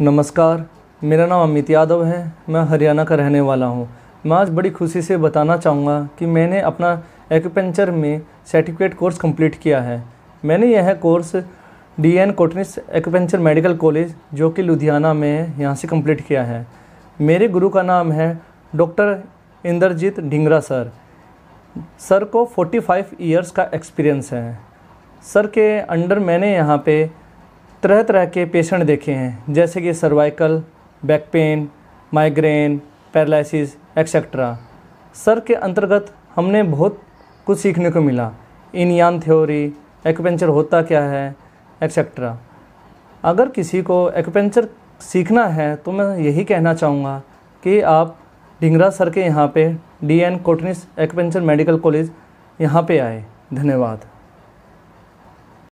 नमस्कार मेरा नाम अमित यादव है मैं हरियाणा का रहने वाला हूँ मैं आज बड़ी खुशी से बताना चाहूँगा कि मैंने अपना एक्यूपेंचर में सर्टिफिकेट कोर्स कंप्लीट किया है मैंने यह course D N Kotnis acupuncture medical college जो कि लुधियाना में है यहाँ से कंप्लीट किया है मेरे गुरु का नाम है doctor Inderjit Dhingra sir sir को 45 इयर्स का एक्सपीरियंस है सर के अंडर मैंने यहाँ पे तरह तरह के पेशेंट देखे हैं जैसे कि cervical back pain migraine paralysis etcetera sir के अंतर्गत हमने बहुत कुछ सीखने को मिला इन यान थ्योरी एक्पेंचर होता क्या है एक्सेट्रा अगर किसी को एक्पेंचर सीखना है तो मैं यही कहना चाहूँगा कि आप ढिंगरा सर के यहाँ पे D N Kotnis acupuncture medical college यहाँ पे आए धन्यवाद